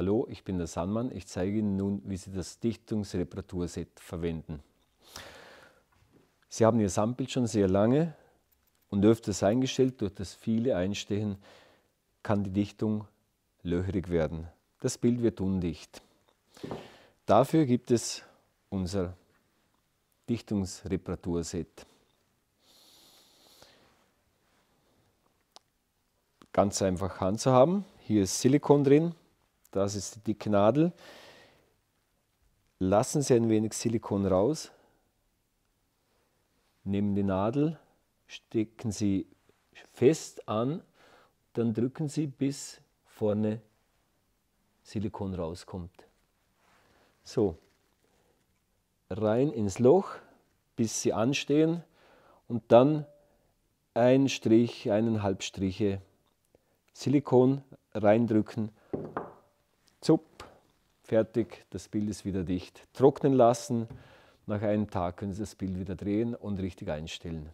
Hallo, ich bin der Sandmann. Ich zeige Ihnen nun, wie Sie das Dichtungsreparaturset verwenden. Sie haben Ihr Sandbild schon sehr lange und öfters eingestellt. Durch das viele Einstehen kann die Dichtung löchrig werden. Das Bild wird undicht. Dafür gibt es unser Dichtungsreparaturset. Ganz einfach handzuhaben. Hier ist Silikon drin das ist die dicke Nadel. Lassen Sie ein wenig Silikon raus, nehmen die Nadel, stecken Sie fest an, dann drücken Sie bis vorne Silikon rauskommt. So, rein ins Loch, bis sie anstehen und dann ein Strich, eineinhalb Striche Silikon reindrücken fertig, das Bild ist wieder dicht. Trocknen lassen, nach einem Tag können Sie das Bild wieder drehen und richtig einstellen.